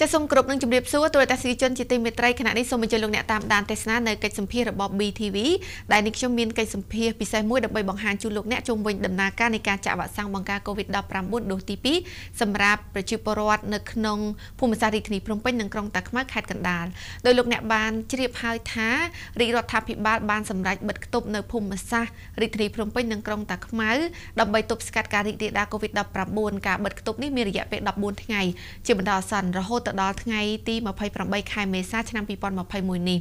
ចាសសូមគ្រប់នឹងជម្រាបសួរទូរទស្សនិកជនជាទីមេត្រីខណៈនេះសូមអញ្ជើញលោកអ្នកតាមដានទេសនានៅកិច្ចសម្ភាសរបស់ BTV ដែលនេះខ្ញុំមានកិច្ចសម្ភាសពិសេសមួយដើម្បីបង្ហាញជូនលោកអ្នកជុំវិញដំណើរការនៃការ ចាក់វ៉ាក់សាំងបង្ការ COVID-19 ដូសទី2សម្រាប់ប្រជាពលរដ្ឋនៅក្នុងភូមិសាស្ត្ររាជធានីភ្នំពេញនិងក្រុងតាខ្មៅខេត្តកណ្ដាលដោយលោកអ្នកបានជ្រាបហើយថារាជរដ្ឋាភិបាលបានសម្រេចបិទគប់នៅភូមិសាស្ត្ររាជធានីភ្នំពេញនិងក្រុងតាខ្មៅដើម្បីទប់ស្កាត់ការរីករាលដាល COVID-19 ការបិទគប់នេះមានរយៈពេល14ថ្ងៃជាបន្តអាសន្នរហូតទៅដល់ថ្ងៃទី28ខែមេសាឆ្នាំ2021នេះ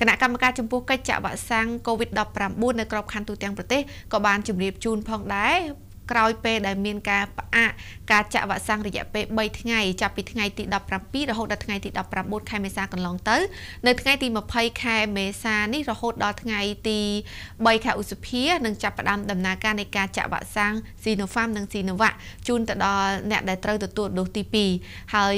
គណៈកម្មការចំពោះកិច្ចចាក់វ៉ាក់សាំង COVID-19 នៅក្របខ័ណ្ឌទូទាំងប្រទេសក៏បានជម្រាបជូនផងដែរក្រោយពេលដែលមានការផ្អាកការចាក់វ៉ាក់សាំងរយៈពេល3ថ្ងៃចាប់ពីថ្ងៃទី17រហូតដល់ថ្ងៃទី19ខែមេសាកន្លងទៅ នៅថ្ងៃទី20ខែមេសានេះរហូតដល់ថ្ងៃ ទី3ខែឧសភានឹងចាប់ផ្ដើមដំណើរការនៃការចាក់វ៉ាក់សាំង Sinopharm និង Sinovac ជូនទៅដល់អ្នកដែលត្រូវទទួលដូសទី2ហើយ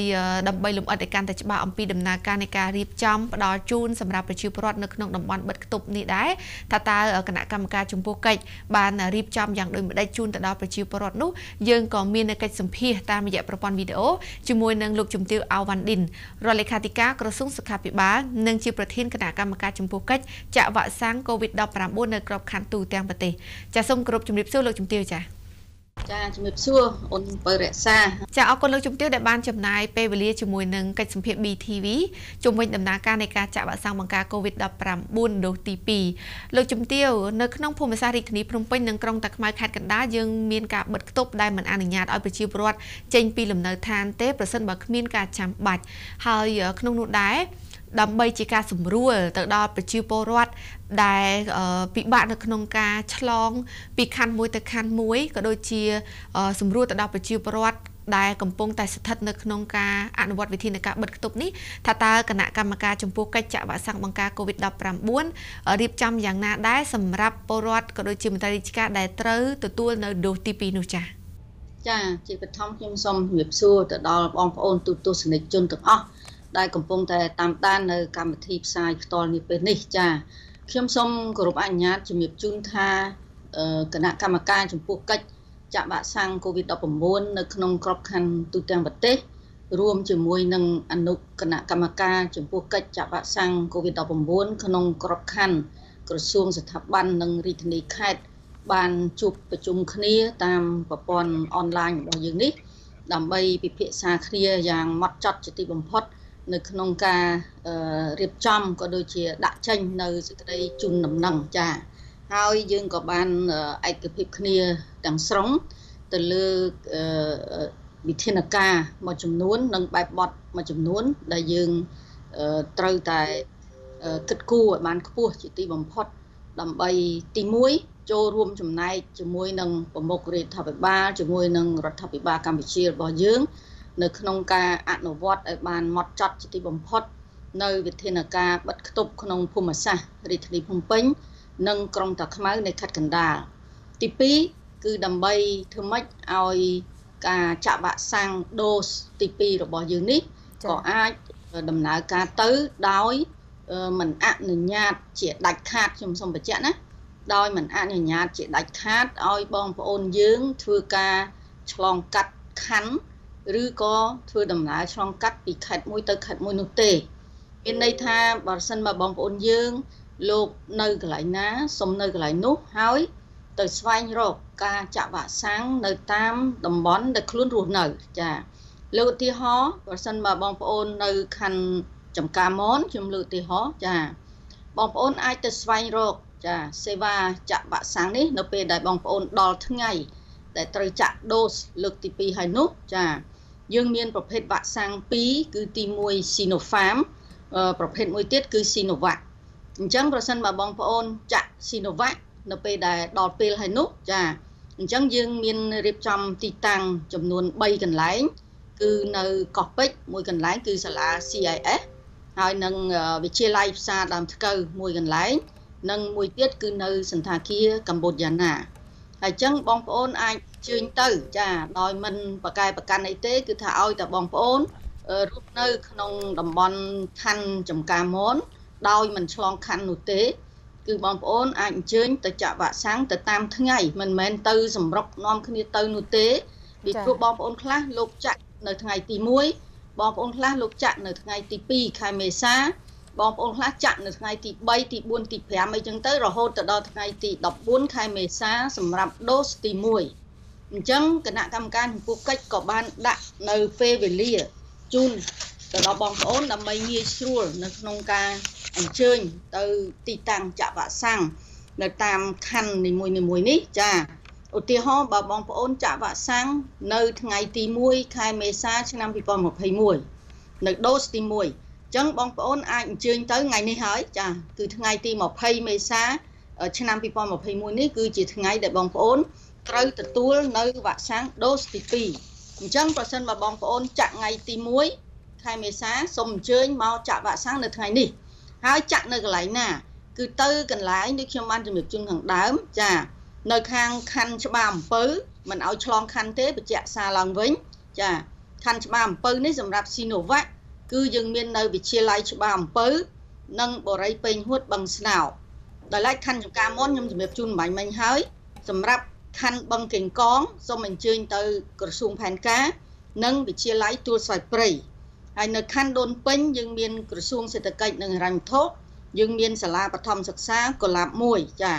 ដើម្បីលំអិតឲ្យកាន់តែច្បាស់អំពីដំណើរការនៃការរៀបចំផ្ដល់ជូនសម្រាប់ ប្រជាពលរដ្ឋនៅក្នុងតំបន់បិទគប់នេះដែរថាតើគណៈកម្មការចំពោះកិច្ចបានរៀបចំយ៉ាងដូចម្ដេចជូនទៅដល់ដល់ប្រជាពលរដ្ឋនោះយើងក៏មានកិច្ចសម្ភាសតាមរយៈប្រព័ន្ធវីដេអូជាមួយនឹងលោកជំទាវអាវ៉ាន់ឌិនរដ្ឋលេខាធិការក្រសួងសុខាភិបាលនិងជាប្រធានគណៈកម្មការចំពោះកិច្ចចាក់វ៉ាក់សាំង COVID-19 នៅក្របខ័ណ្ឌទូទាំងប្រទេសចាសសូមគោរពជំរាបសួរលោកជំទាវចាចាជំរាបសួរអូនបើរក្សាចាអរគុណលោកជំទាវដែលបានចំណាយពេលវេលាជាមួយនឹងកិច្ចសម្ភាសន៍ BTV ជុំវិញដំណើរការនៃការចាក់វ៉ាក់សាំងបង្ការ COVID-19 ដូសទី2លោកជំទាវនៅក្នុងភូមិសាស្ត្ររាជធានីភ្នំពេញនិងក្រុងតាខ្មៅខេត្តកណ្ដាលយើងមានការបិទគប់ដែលមិនអនុញ្ញាតឲ្យប្រជាពលរដ្ឋចេញពីលំនៅឋាន ទេប្រសិនបើគ្មានការចាំបាច់ហើយក្នុងនោះដែរដើម្បីជាការសម្រួលទៅដល់ប្រជាពលរដ្ឋដែលពិបាកនៅក្នុងការឆ្លង ពីខណ្ឌមួយទៅខណ្ឌមួយក៏ដូចជាសម្រួលទៅដល់ប្រជាពលរដ្ឋដែលកំពុងតែស្ថិតនៅក្នុងការអនុវត្តវិធានការបិទគប់នេះថាតើគណៈកម្មការចំពោះកិច្ចចាក់វ៉ាក់សាំងបង្ការ COVID-19 រៀបចំយ៉ាងណាដែរសម្រាប់ពលរដ្ឋក៏ដូចជាមន្ត្រីរាជការដែលត្រូវ ទទួលនៅដូសទី2នោះចា៎ចាជាបឋមខ្ញុំសូមជម្រាបសួរទៅដល់បងប្អូនទូទស្សនិកជនទាំងអស់ដែលកំពុងតែតាមដាននៅកម្មវិធីផ្សាយផ្ទាល់នេះពេលនេះចា៎ខ្ញុំសូមគោរពអនុញ្ញាតជំរាបជូនថាគណៈកម្មការ ចំពោះកិច្ចចាក់វ៉ាក់សាំង COVID-19 នៅក្នុងក្របខ័ណ្ឌទូទាំងប្រទេស រួមជាមួយនឹងអនុគណៈកម្មការចំពោះកិច្ចចាក់វ៉ាក់សាំង COVID-19 ក្នុងក្របខ័ណ្ឌក្រសួងស្ថាប័ននិងរាជធានីខេត្តបានជួបប្រជុំគ្នា តាមប្រព័ន្ធអនឡាញរបស់យើងនេះ ដើម្បីពិភាក្សាគ្នាយ៉ាងម៉ត់ចត់ជាទីបំផុតនៅក្នុងការរៀបចំក៏ដូចជាដាក់ចេញនៅសេចក្តីជូនដំណឹងចា៎ហើយយើងក៏បានឯកភាពគ្នាទាំងស្រុង ទៅលើវិធានការមួយចំនួននិងបែបបទមួយចំនួន ដែលយើងត្រូវតែគិតគូរឲ្យបាន ខ្ពស់ជាទីបំផុតដើម្បីទី1ចូលរួមចំណែកជាមួយនឹងប្រមុខរដ្ឋាភិបាលជាមួយនឹងរដ្ឋាភិបាលកម្ពុជារបស់យើងនៅក្នុងការអនុវត្តឲ្យបានម៉ត់ចត់ជាទីបំផុតនៅវិធានការបិទគប់ក្នុងភូមិសាស្ត្ររាជធានីភ្នំពេញនិងក្រុងតាខ្មៅនៃខេត្តកណ្ដាលទី2គឺដើម្បីធ្វើម៉េចឲ្យការចាក់វ៉ាក់សាំងដូសទី2របស់យើងនេះក៏អាចដំណើរការទៅដោយមិនអនុញ្ញាតជាដាច់ខាតខ្ញុំសូមបញ្ជាក់ណាដោយមិនអនុញ្ញាតជាដាច់ខាតឲ្យបងប្អូនយើងធ្វើការឆ្លងកាត់ខណ្ឌឬក៏ធ្វើដំណើរឆ្លងកាត់ពីខេត្តមួយ ទៅខេត្តមួយនោះទេមានន័យថាបើសិនមកបងប្អូនយើងលោកនៅកន្លែងណាសុំនៅកន្លែងនោះហើយទៅស្វែងរកការចាក់វ៉ាក់សាំងនៅតាមតំបន់ដែលខ្លួនរស់នៅចាលើកឧទាហរណ៍បើសិនមកបងប្អូននៅខណ្ឌចំការមនខ្ញុំលើកឧទាហរណ៍ចាបងប្អូនអាចទៅស្វែងរកចាសេវាចាក់វ៉ាក់សាំងនេះនៅពេលដែលបងប្អូនដល់ថ្ងៃដែលត្រូវចាក់ដូសលើកទី2ហើយនោះចាយើងមានប្រភេទវ៉ាក់សាំង2គឺទី1 Sinopharm ប្រភេទមួយទៀតគឺ Sinovac អញ្ចឹងប្រសិនបើបងប្អូនចាក់ Sinovac នៅពេលដែលដល់ពេលហើយនោះចាអញ្ចឹងយើងមានរៀបចំទីតាំងចំនួន3កន្លែងគឺនៅកោះពេជ្រមួយកន្លែងគឺសាលា CIS ហើយនឹងវិទ្យាល័យភាសាដើមថ្កូវមួយកន្លែងនិងមួយទៀតគឺនៅសន្តាគារកម្ពុជាណាហើយអញ្ចឹងបងប្អូនអាចជើញទៅចាដោយមិនប្រកែប្រកាន់អីទេ គឺថាឲ្យតែបងប្អូនរស់នៅក្នុងតំបន់ខណ្ឌចំការមនដោយមិនឆ្លងខណ្ឌនោះទេ គឺបងប្អូន អាចអញ្ជើញទៅចាក់វ៉ាក់សាំងទៅតាមថ្ងៃ មិនមែនទៅសម្រុកនាំគ្នាទៅនោះទេពីព្រោះបងប្អូនខ្លះលោកចាក់នៅថ្ងៃ ទី1បងប្អូនខ្លះលោកចាក់នៅថ្ងៃ ទី2ខែមេសា បងប្អូនខ្លះចាក់នៅថ្ងៃទី3ទី4ទី5អីចឹងទៅ រហូតទៅដល់ថ្ងៃទី14ខែមេសាសម្រាប់ដូសទី1អញ្ចឹងគណៈកម្មការចំពោះកិច្ចក៏បានដាក់នៅពេលវេលាជូនទៅដល់បងប្អូនដើម្បីងាយស្រួលនៅក្នុងការអញ្ជើញទៅទីតាំងចាក់វ៉ាក់សាំងនៅតាមខណ្ឌនីមួយៗនេះចាឧទាហរណ៍បើបងប្អូនចាក់វ៉ាក់សាំងនៅថ្ងៃទី1ខែមេសាឆ្នាំ2021នៅដូសទី1អញ្ចឹងបងប្អូនអាចអញ្ជើញទៅថ្ងៃនេះហើយចាគឺថ្ងៃទី20មេសាឆ្នាំ2021នេះគឺជាថ្ងៃដែលបងប្អូនត្រូវទទួលនៅវ៉ាក់សាំងដូសទី2អញ្ចឹងប្រសិនបើបងប្អូនចាក់ថ្ងៃទី1ខែមេសាសូមអញ្ជើញមកចាក់វ៉ាក់សាំងនៅថ្ងៃនេះហើយចាក់នៅកន្លែងណា គឺទៅ កន្លែងដូចខ្ញុំបានជំរាបជូនខាងដើមចានៅខាងខណ្ឌច្បារអំពៅមិនឲ្យឆ្លងខណ្ឌទេបច្ចៈសាឡើងវិញចាខណ្ឌច្បារអំពៅនេះសម្រាប់ Sinovac គឺយើងមាននៅវិទ្យាល័យច្បារអំពៅ និងបរិយពេញហួតបឹងស្នោដោយឡែកខណ្ឌចំការមុនខ្ញុំជម្រាបជូនបំបញ្ញមិញហើយសម្រាប់ខណ្ឌបឹងកេងកងសូមអញ្ជើញទៅក្រសួងផែនការនិងវិទ្យាល័យទួលស្វាយព្រៃហើយនៅខណ្ឌដូនពេញយើងមានក្រសួងសេដ្ឋកិច្ចនិងហិរញ្ញវត្ថុយើងមានសាលាបឋមសិក្សាកូឡាប1ចា៎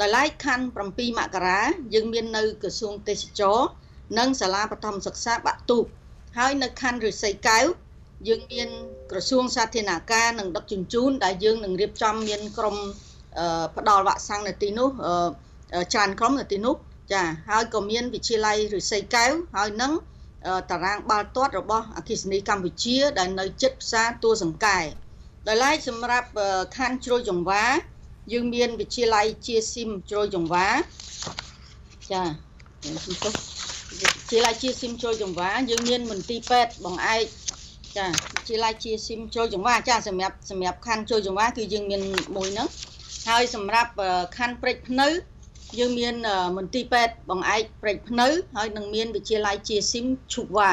ដោយឡែកខណ្ឌ7មករាយើងមាននៅក្រសួងទេសចរនិងសាលាបឋមសិក្សាបាក់ទូកហើយនៅខណ្ឌរិស័យកែវយើងមានក្រសួងសាធារណការនិងដឹកជញ្ជូនដែលយើងនឹងរៀបចំមានក្រុមផ្ដល់វ៉ាក់សាំងនៅទីនោះច្រើនក្រុមនៅទីនោះចាហើយក៏មានវិទ្យាល័យឫស្សីកែវហើយនឹងតារាងបាល់ទាត់របស់អគិសនីកម្ពុជាដែលនៅជិតផ្សារទួលសង្កែដោយឡែកសម្រាប់ខណ្ឌជ្រោយចង្វាយើងមានវិទ្យាល័យជាស៊ីមជ្រោយចង្វាចាវិទ្យាល័យជាស៊ីមជ្រោយចង្វាយើងមានមន្ទីរពេទ្យបងឯកចាវិទ្យាល័យជាស៊ីមជ្រោយចង្វាចាសម្រាប់សម្រាប់ខណ្ឌជ្រោយចង្វាគឺយើងមានមួយហ្នឹងហើយសម្រាប់ខណ្ឌព្រិចភ្នៅយើងមានមន្ទីរពេទ្យបងឯកព្រិចភ្នៅហើយនឹងមានវិទ្យាល័យជាស៊ីមឈូវ៉ា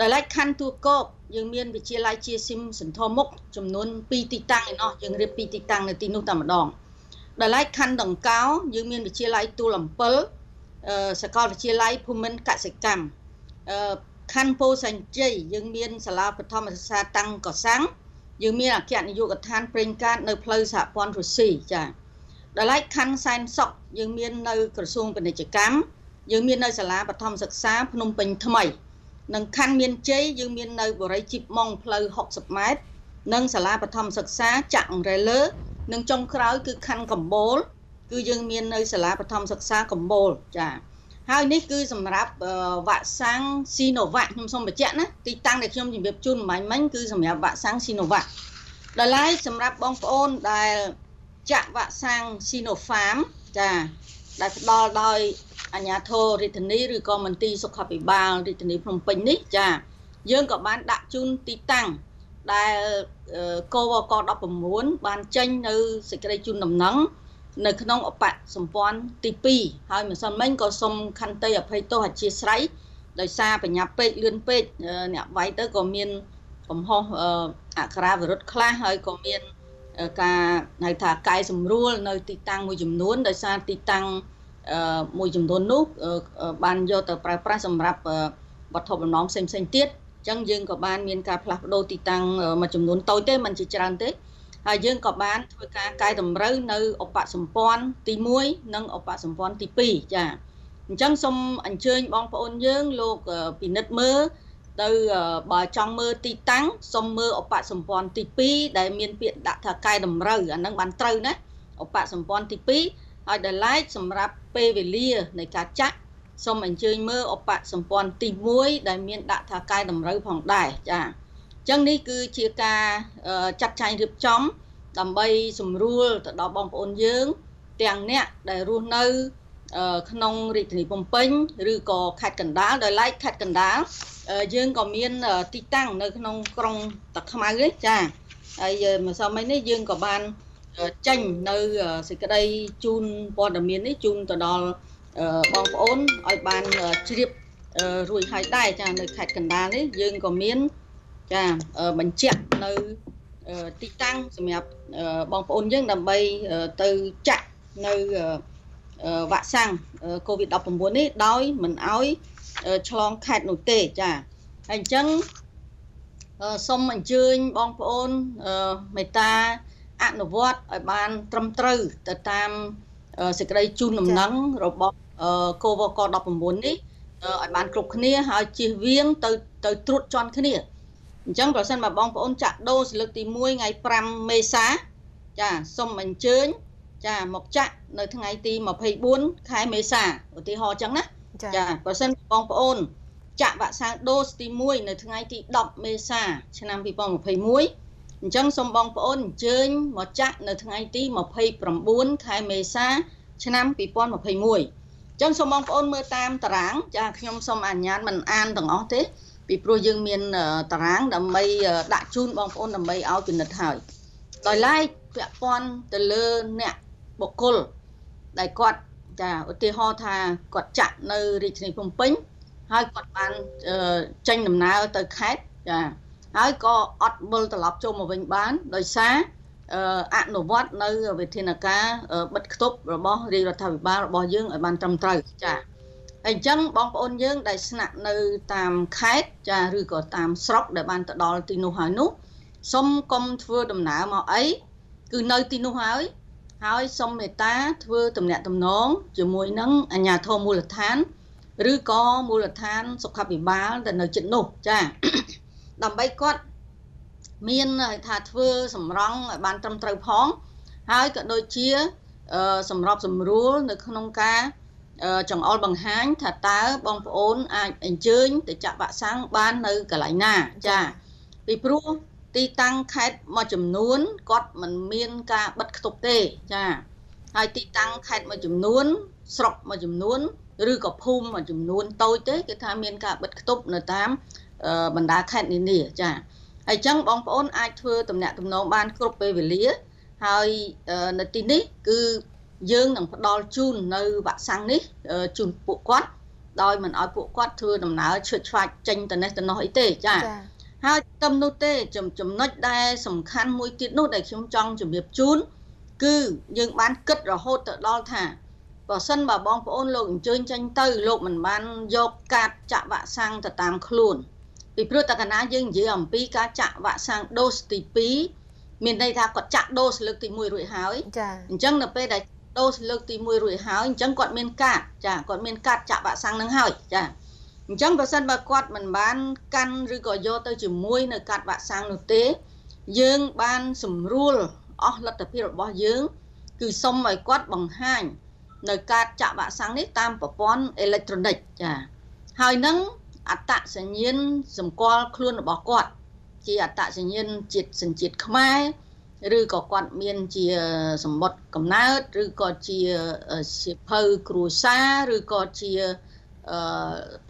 ដោយឡែកខណ្ឌទួកោបយើងមានវិទ្យាល័យជាស៊ីមសន្ធមុខចំនួន2ទីតាំងឯណោះយើងរៀប2ទីតាំងនៅទីនោះតែម្ដងដោយឡែកខណ្ឌដង្កោយើងមានវិទ្យាល័យទួលអំពិលសាកលវិទ្យាល័យភូមិន្ទកសិកម្មខណ្ឌពោធិ៍សែនជ័យយើងមានសាលាបឋមសិក្សាតាំងកសាំងយើងមានអគ្គនាយកដ្ឋាន ប្រេងកាត នៅផ្លូវសហព័ន្ធរុស្ស៊ីចា៎ដល់ឡែកខណ្ឌសែនសុកយើងមាននៅក្រសួងពាណិជ្ជកម្មយើងមាននៅសាលាបឋមសិក្សាភ្នំពេញថ្មី និងខណ្ឌមានជ័យយើងមាននៅបរិយជីបម៉ងផ្លូវ60ម៉ែត្រនិងសាលាបឋមសិក្សាចាក់អង្រែលើនិងចុងក្រោយ គឺខណ្ឌកំបូល គឺយើង មាននៅសាលាបឋមសិក្សាកំបូលចា៎ហើយនេះគឺសម្រាប់វ៉ាក់សាំង Sinovac ខ្ញុំសូមបញ្ជាក់ណាទីតាំងដែលខ្ញុំជម្រាបជូនមិញមិញគឺសម្រាប់វ៉ាក់សាំង Sinovac ដល់ឡែកសម្រាប់បងប្អូនដែលចាក់វ៉ាក់សាំង Sinopharm ចាដែលផ្ដល់ដោយអាជ្ញាធររាជធានីឬក៏មន្ទីរសុខាភិបាលរាជធានីភ្នំពេញនេះចាយើងក៏បានដាក់ជូនទីតាំងដែលកវក19បានចេញនៅសេចក្តីជូនដំណឹងនៅក្នុងឧបសម្ព័ន្ធទី2ហើយមិនសិនមិញក៏សុំខន្តីអភ័យទោសអធិស្ឋ័យដោយសារបញ្ញាពេកលឿនពេកអ្នកវាយទៅក៏មានកំហុសអក្ខរាវិរុទ្ធខ្លះហើយក៏មានការហៅថាកែសម្រួលនៅ ទីតាំងមួយចំនួនដោយសារទីតាំងមួយចំនួននោះបានយកទៅប្រើប្រាស់សម្រាប់វត្ថុបំណងផ្សេងៗទៀតអញ្ចឹងយើងក៏បានមានការផ្លាស់ប្ដូរទីតាំងមួយចំនួនតូចទេមិនជាច្រើនទេហើយយើងក៏បានធ្វើការកែតម្រូវនៅឧបសម្ព័ន្ធទី1និងឧបសម្ព័ន្ធទី2ចាអញ្ចឹងសូមអញ្ជើញបងប្អូនយើងលោកពិនិត្យមើលទៅបើចង់មើលទីតាំងសូមមើលឧបសម្ព័ន្ធទី2ដែលមានពាក្យដាក់ថាកែតម្រូវអានឹងបានត្រូវណាឧបសម្ព័ន្ធទី2ហើយដល់ឡែកសម្រាប់ពេលវេលានៃការចាក់សូមអញ្ជើញមើលឧបសម្ព័ន្ធទី1ដែលមានដាក់ថាកែតម្រូវផងដែរចា៎ចឹងនេះគឺជាការចាត់ចែងរៀបចំដើម្បីសម្រួលទៅដល់បងប្អូនយើងទាំងអ្នកដែលរស់នៅក្នុងរាជធានីភ្នំពេញឬក៏ខេត្តកណ្ដាលដោយឡែកខេត្តកណ្ដាលយើងក៏មានទីតាំងនៅក្នុងក្រុងតាខ្មៅនេះចាហើយម្សិលមិញនេះយើងក៏បានចេញនៅសេចក្តីជូនព័ត៌មាននេះជូនទៅដល់បងប្អូនឲ្យបានជ្រាបរួចហើយដែរចានៅខេត្តកណ្ដាលនេះយើងក៏មានចាបញ្ជាក់នៅទីតាំងសម្រាប់បងប្អូនយើងដើម្បីទៅចាក់នៅវ៉ាក់សាំង COVID-19 នេះដោយមិនឲ្យឆ្លងខេតនោះទេចាហើយអញ្ចឹងសូមអញ្ជើញបងប្អូនមេត្តាអនុវត្តឲ្យបានត្រឹមត្រូវទៅតាមសេចក្តីជូនដំណឹងរបស់ COVID-19 នេះឲ្យបានគ្រប់គ្នាហើយជៀសវាងទៅទៅត្រួតជន់គ្នាអញ្ចឹងប្រសិនបើបងប្អូនចាក់ដូរសន្លឹកទី1ថ្ងៃ5មេសាចាសូមអញ្ជើញចាមកចាក់នៅថ្ងៃទី24ខែមេសាឧទាហរណ៍អញ្ចឹងណាចាប្រសិនបងប្អូនចាក់វ៉ាក់សាំងដូសទី1នៅថ្ងៃទី10មេសាឆ្នាំ2021អញ្ចឹងសូមបងប្អូនអញ្ជើញមកចាក់នៅថ្ងៃទី29ខែមេសាឆ្នាំ2021អញ្ចឹងសូមបងប្អូនមើលតាមតារាង ចាខ្ញុំសូមអនុញ្ញាតមិនអានទាំងអស់ទេពីព្រោះយើងមានតារាងដើម្បីដាក់ជូនបងប្អូនដើម្បីឲ្យពិនិត្យហើយដោយឡែកពាក់ព័ន្ធទៅលើអ្នកបុគ្គលដែលគាត់ចាឧទាហរណ៍ថាគាត់ចាក់នៅរាជធានីភ្នំពេញហើយគាត់បានចេញដំណើរទៅខេត្តចាហើយក៏អត់វិលត្រឡប់ចូលមកវិញបានដោយសារអនុវត្តនៅវិធានការបិទគប់របស់រាជរដ្ឋាភិបាលរបស់យើងឲ្យបានត្រឹមត្រូវចា៎អញ្ចឹងបងប្អូនយើងដែលស្នាក់នៅតាមខេត្តចាឬក៏តាមស្រុកដែលបានទៅដល់ទីនោះហើយនោះសុំកុំធ្វើដំណើរមកអីគឺនៅទីនោះហើយហើយសុំមេត្តាធ្វើតំណាក់តំណងជាមួយនឹងអាជ្ញាធរមូលដ្ឋាន ឬក៏មូលដ្ឋាន សុខាភិបាលដែលនៅជិតនោះចាដើម្បីគាត់មានថាធ្វើសម្រង់ឲ្យបានត្រឹមត្រូវផងហើយក៏ដូចជាសម្របសម្រួលនៅក្នុងការចង្អុលបង្ហាញថាតើបងប្អូនអាចអញ្ជើញទៅចាក់វ៉ាក់សាំងបាននៅកន្លែងណាចាពីព្រោះទីតាំងខេត្តមួយចំនួនគាត់មិនមានការបិទខ្ទប់ទេចាហើយទីតាំងខេត្តមួយចំនួន ស្រុកមួយចំនួនឬក៏ភូមិមួយចំនួនតូចទេគេថាមានការបិទខ្ទប់នៅតាមបណ្ដាខេត្តនានាចាហើយអញ្ចឹងបងប្អូនអាចធ្វើតំណាក់តំណងបានគ្រប់ពេលវេលាហើយនៅទីនេះគឺយើងនឹងផ្ដល់ជូននៅវ៉ាក់សាំងនេះជូនពួកគាត់ដោយមិនឲ្យពួកគាត់ធ្វើដំណើរឈឺឆ្វាច់ចេញទៅនេះទៅនោះអីទេចាហើយតាមនោះទេចំណុចដែលសំខាន់មួយទៀតនោះដែលខ្ញុំចង់ជម្រាបជូនគឺយើងបានគិតរហូតទៅដល់ថាបើសិនបើបងប្អូនលោកអញ្ជើញចេញទៅលោកមិនបានយកកាតចាក់វ៉ាក់សាំងទៅតាមខ្លួនពីព្រោះតកណាយើងនិយាយអំពីការចាក់វ៉ាក់សាំងដូសទី2មានន័យថាគាត់ចាក់ដូសលើកទី1រួចហើយចាអញ្ចឹងនៅពេលដែលដូរលើកទី1រួចហើយអញ្ចឹងគាត់មានកាតចាគាត់មានកាតចាក់វ៉ាក់សាំងនឹងហើយចាអញ្ចឹងប្រសិនបើគាត់មិនបានកាន់ឬក៏យកទៅជាមួយនៅកាតវ៉ាក់សាំងនោះទេយើងបានសម្រួលអស់លទ្ធភាពរបស់យើងគឺសុំឲ្យគាត់បង្ហាញនៅកាតចាក់វ៉ាក់សាំងនេះតាមប្រព័ន្ធអេເລັກត្រូនិកចាហើយនឹងអត្តសញ្ញាណសម្គាល់ខ្លួនរបស់គាត់ជាអត្តសញ្ញាណជាតិសញ្ជាតិខ្មែរឬក៏គាត់មានជាសម្បត្តិកំណើតឬក៏ជាសៀវភៅគ្រួសារឬក៏ជា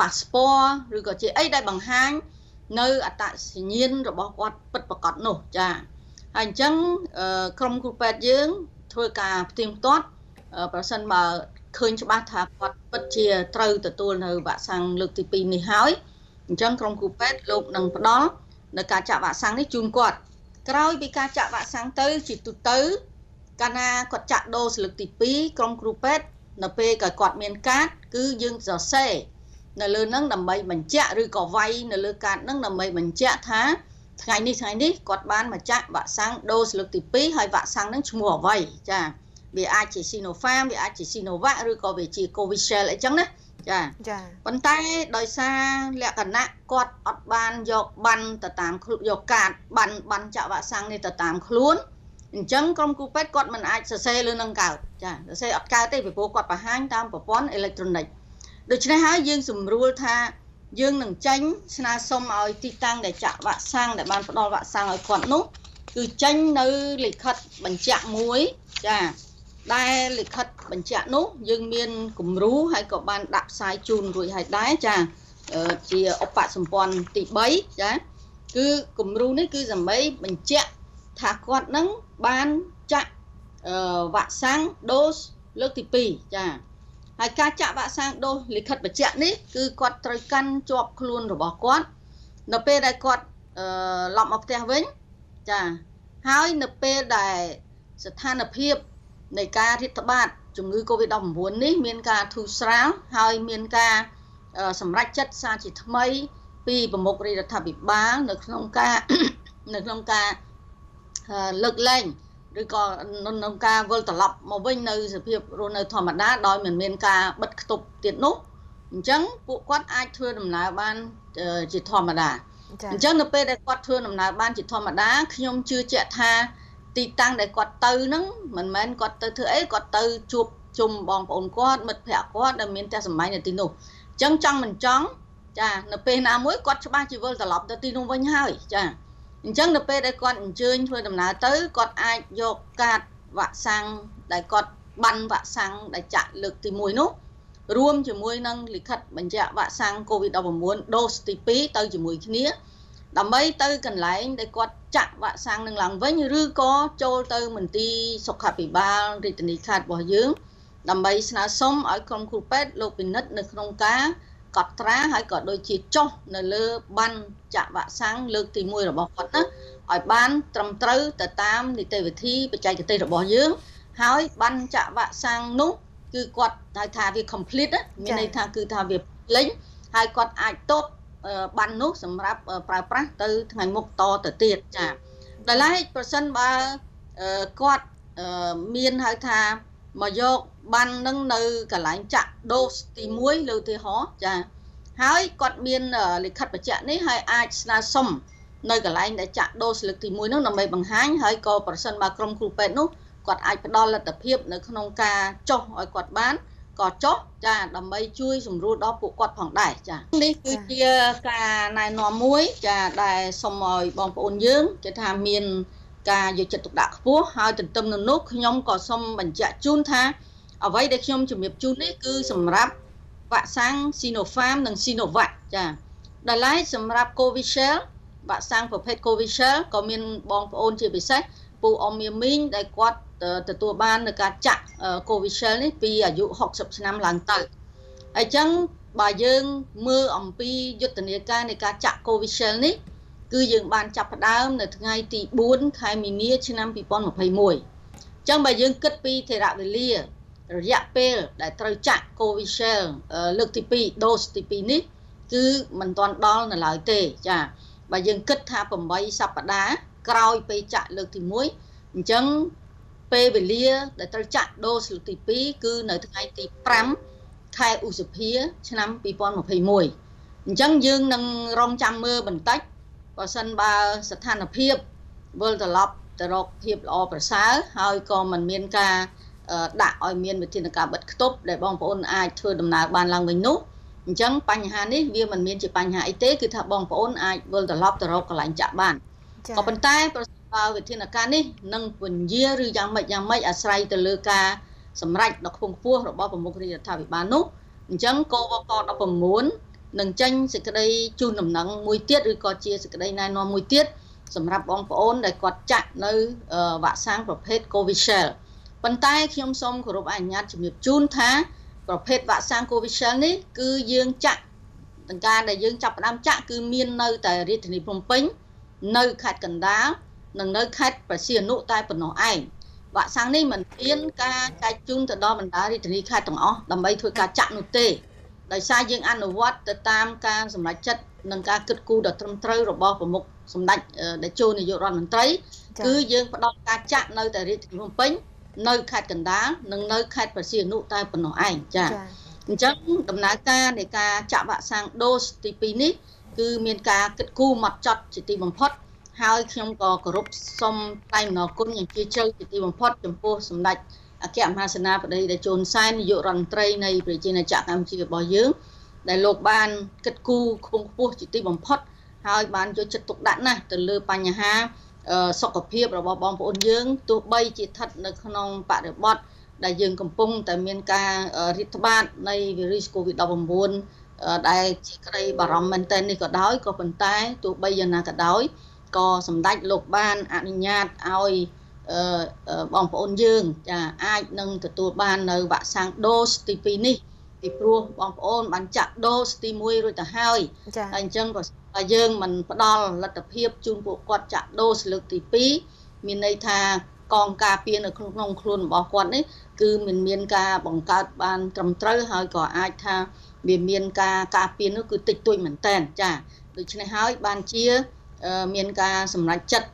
ប៉ាសពតឬក៏ជាអីដែលបង្ហាញនៅអត្តសញ្ញាណរបស់គាត់ពិតប្រាកដនោះចាហើយអញ្ចឹងក្រុមគ្រូពេទ្យយើងធ្វើការផ្ទៀងផ្ទាត់ប្រសិនបើឃើញច្បាស់ថាគាត់ពិតជាត្រូវទទួលនៅវ៉ាក់សាំងលើកទី2នេះហើយអញ្ចឹងក្រុមគ្រូពេទ្យលោកនឹងផ្ដល់នៅការចាក់វ៉ាក់សាំងនេះជូនគាត់ក្រោយពីការចាក់វ៉ាក់សាំងទៅជាទូទៅកាលណាគាត់ចាក់ដូរស្លឹកទី2ក្រុមគ្រូពេទ្យនៅពេលគាត់មានកាតគឺយើងសរសេរនៅលើនឹងដើម្បីបញ្ជាក់ឬក៏វាយនៅលើកាតនឹងដើម្បីបញ្ជាក់ថាថ្ងៃនេះថ្ងៃនេះគាត់បានមកចាក់វ៉ាក់សាំងដូសលើកទី2ហើយវ៉ាក់សាំងនឹងឈ្មោះអ្វីចាវាអាចជា Sinopharm វាអាចជា Sinovac ឬក៏វាជា Covishield អីចឹងណាចាចាប៉ុន្តែដោយសារលក្ខណៈគាត់អត់បានយកបាន់ទៅតាមយកកាតបាន់បាន់ចាក់វ៉ាក់សាំងនេះទៅតាមខ្លួនអញ្ចឹងក្រុមគូពេទ្យគាត់មិនអាចសរសេរលើនឹងកើតចាសរសេរអត់កើតទេពីព្រោះគាត់បង្ហាញតាមប្រព័ន្ធអេເລັກត្រូនិកដូច្នេះហើយយើងសម្រួលថាយើងនឹងចាញ់ស្នើសុំឲ្យទីតាំងដែលចាក់វ៉ាក់សាំងដែលបានផ្ដល់វ៉ាក់សាំងឲ្យគាត់នោះគឺចាញ់នៅលិខិតបញ្ជាក់មួយចាដែលលិខិតបញ្ជាក់នោះយើងមានគំរូហើយក៏បានដាក់ផ្សាយជូនរួចហើយដែរចាជាឧបសម្ព័ន្ធទី3ចាគឺគំរូនេះគឺដើម្បីបញ្ជាក់ថាគាត់នឹងបានចាក់វ៉ាក់សាំងដូសលើកទី2ចាហើយការចាក់វ៉ាក់សាំងដូសលិខិតបញ្ជាក់នេះគឺគាត់ត្រូវកាន់ជាប់ខ្លួនរបស់គាត់នៅពេលដែលគាត់ឡប់មកផ្ទះវិញចាហើយនៅពេលដែលស្ថានភាពនៃការរាតត្បាតជំងឺ Covid-19 នេះមានការធូរស្រាលហើយមានការសម្រេចចិត្តសារជាថ្មីពីប្រមុខរដ្ឋាភិបាលនៅក្នុងការនៅក្នុងការលើកលែងឬក៏ក្នុងការវិលត្រឡប់មកវិញនៅសភាពរស់នៅធម្មតាដោយមិនមានការបិទគប់ទៀតនោះអញ្ចឹងពួកគាត់អាចធ្វើដំណើរបានជាធម្មតាអញ្ចឹងនៅពេលដែលគាត់ធ្វើដំណើរបានជាធម្មតាខ្ញុំជឿជាក់ថាទីតាំងដែលគាត់ទៅហ្នឹងមិនមែនគាត់ទៅធ្វើអីគាត់ទៅជួបជុំបងប្អូនគាត់មិត្តភ័ក្តិគាត់ដែលមានផ្ទះសម្បែងនៅទីនោះអញ្ចឹងចង់មិនចង់ចានៅពេលណាមួយគាត់ច្បាស់ជីវិលត្រឡប់ទៅទីនោះវិញហើយចាអញ្ចឹងនៅពេលដែលគាត់អញ្ជើញធ្វើដំណើរទៅគាត់អាចយកកាតវ៉ាក់សាំងដែលគាត់បានវ៉ាក់សាំងដែលចាក់លើកទី1នោះរួមជាមួយនឹងលិខិតបញ្ជាក់វ៉ាក់សាំង COVID-19 ដូសទី2ទៅជាមួយគ្នាដើម្បីទៅកន្លែងដែលគាត់ចាក់វ៉ាក់សាំងនឹងឡើងវិញឬក៏ចូលទៅមន្ទីរសុខាភិបាលរាជធានីខេត្តរបស់យើងដើម្បីស្នើសុំឲ្យក្រុមគ្រូពេទ្យលោកពិនិត្យនៅក្នុងការកត់ត្រាហើយក៏ដូចជាចុះនៅលើប័ណ្ណចាក់វ៉ាក់សាំងលើកទី1របស់គាត់ណាឲ្យបានត្រឹមត្រូវទៅតាមនីតិវិធីបច្ចេកទេសរបស់យើងហើយប័ណ្ណចាក់វ៉ាក់សាំងនោះគឺគាត់ហៅថាវា complete មានន័យថាគឺថាវាពេញហើយគាត់អាចតបប័ណ្ណនោះសម្រាប់ប្រើប្រាស់ទៅថ្ងៃមុខតទៅទៀតចា៎ដល់ឡែកប្រសិនបើគាត់មានហៅថាមកយកប័ណ្ណនឹងនៅកន្លែងចាក់ដូសទី1លើទីហោចា៎ហើយគាត់មានលិខិតបញ្ជាក់នេះហើយអាចស្នើសុំនៅកន្លែងដែលចាក់ដូសលើកទី1នោះដើម្បីបង្ហាញហើយក៏ប្រសិនបើក្រុមគ្រូពេទ្យនោះគាត់អាចផ្ដល់លទ្ធភាពនៅក្នុងការចុះឲ្យគាត់បានក៏ចុះចាដើម្បីជួយសម្រួលដល់ពួកគាត់ផងដែរចានេះគឺជាការណែនាំមួយចាដែលសូមឲ្យបងប្អូនយើងគេថាមានការយកចិត្តទុកដាក់ខ្ពស់ហើយទន្ទឹមនឹងនោះខ្ញុំក៏សូមបញ្ជាក់ជូនថាអ្វីដែលខ្ញុំជំរាបជូននេះគឺសម្រាប់វ៉ាក់សាំង Sinopharm និង Sinovac ចាដល់ឡែកសម្រាប់ Covishield វ៉ាក់សាំងប្រភេទ Covishield ក៏មានបងប្អូនជាពិសេសពូអ៊ំមៀមីងដែលគាត់ទទួលបាននៅការចាក់ Covishield នេះពីអាយុ60ឆ្នាំឡើងទៅអញ្ចឹងបើយើងមើលអំពីយុទ្ធនាការនៃការចាក់ Covishield នេះគឺយើងបានចាប់ផ្ដើមនៅថ្ងៃទី4ខែមីនាឆ្នាំ2021អញ្ចឹងបើយើងគិតពីធរៈវេលារយៈពេលដែលត្រូវចាក់ Covishield លើកទី2 dose ទី2នេះគឺមិនទាន់ដល់នៅឡើយទេចាបើយើងគិតថា8សប្តាហ៍ក្រោយពេលចាក់លើកទី1អញ្ចឹងពេលវេលា ដែលត្រូវចាក់ដូសលើកទី2គឺនៅថ្ងៃទី5ខែឧសភាឆ្នាំ2021អញ្ចឹងយើងនឹងរងចាំមើលបន្តិចបើសិនបើស្ថានភាពវិលត្រឡប់ទៅរកភាពល្អប្រសើរហើយក៏មិនមានការដាក់ឲ្យមានវិធានការបិទគប់ដែលបងប្អូនអាចធ្វើដំណើរបានឡើងវិញនោះអញ្ចឹងបញ្ហានេះវាមិនមានជាបញ្ហាអីទេគឺថាបងប្អូនអាចវិលត្រឡប់ទៅរកកន្លែងចាក់បាន។ក៏ប៉ុន្តែប្រសិនបើវិធានការនេះនឹងពន្យាឬយ៉ាងម៉េចយ៉ាងម៉េចអាស្រ័យទៅលើការសម្រេចដ៏ខ្ពង់ខ្ពស់របស់ប្រមុខរាជរដ្ឋាភិបាលនោះអញ្ចឹងកវក19នឹងចេញសេចក្តីជូនដំណឹងមួយទៀតឬក៏ជាសេចក្តីណែនាំមួយទៀតសម្រាប់បងប្អូនដែលគាត់ចាក់នៅវ៉ាក់សាំងប្រភេទ Covishield ប៉ុន្តែខ្ញុំសូមគោរពអនុញ្ញាតជំរាបជូនថាប្រភេទវ៉ាក់សាំង Covishield នេះគឺយើងចាក់តង្ការដែលយើងចាប់ផ្ដើមចាក់គឺមាននៅតែរាជធានីភ្នំពេញនៅខេត្តកណ្ដាលនិងនៅខេត្តប្រជានុតែប៉ុណ្ណោះឯងវ៉ាក់សាំងនេះមិនមានការចែកជូនទៅដល់បណ្ដារាជធានីខេត្តទាំងអស់ដើម្បីធ្វើការចាក់នោះទេដោយសារយើងអនុវត្តទៅតាមការសម្រេចចិត្តនិងការគិតគូរដ៏ត្រឹមត្រូវរបស់ប្រមុខសម្ដេចតេជោនាយករដ្ឋមន្ត្រីគឺយើងផ្ដល់ការចាក់នៅតែរាជធានីភ្នំពេញនៅខេត្តកណ្ដាលនិងនៅខេត្តប្រជានុតែប៉ុណ្ណោះឯងចា៎អញ្ចឹងដំណើរការនៃការចាក់វ៉ាក់សាំងដូសទី2នេះគឺមានការគិតគូរម៉ត់ចត់ជាទីបំផុតហើយខ្ញុំក៏គោរពសូមតែអំណរគុណយ៉ាងជ្រាលជ្រៅជាទីបំផុតចំពោះសម្ដេចអគ្គមហាសេនាបតីតេជោហ៊ុនសែននាយករដ្ឋមន្ត្រីនៃប្រជាណាចក្រកម្ពុជារបស់យើងដែលលោកបានគិតគូរខ្ពង់ខ្ពស់ជាទីបំផុតហើយបានយកចិត្តទុកដាក់ណាស់ទៅលើបញ្ហាសុខភាពរបស់បងប្អូនយើងទោះបីជាស្ថិតនៅក្នុងបរិបទដែលយើងកំពុងតែមានការរាតត្បាតនៃវីរុស COVID-19 ដែលជាក្តីបារម្ភមែនទែននេះក៏ដោយក៏ប៉ុន្តែទោះបីយ៉ាងណាក៏ដោយក៏សម្ដេចលោកបានអនុញ្ញាតឲ្យបងប្អូនយើង ចាអាចនឹងទទួលបាននៅវ៉ាក់សាំងដូសទី2នេះពីព្រោះបងប្អូនបានចាក់ដូសទី1រួចទៅហើយហើយអញ្ចឹងក៏យើងមិនផ្ដល់លទ្ធភាពជូនពួកគាត់ចាក់ ដូសលើកទី2មានន័យថាកងការពារនៅក្នុង ខ្លួនរបស់គាត់ នេះគឺមិនមាន ការបង្កើតបានត្រឹមត្រូវហើយក៏អាចថាវាមានការការពារនោះគឺតិចតួចមែនតើចាដូច្នេះហើយបានជាមានការសម្រេចចិត្ត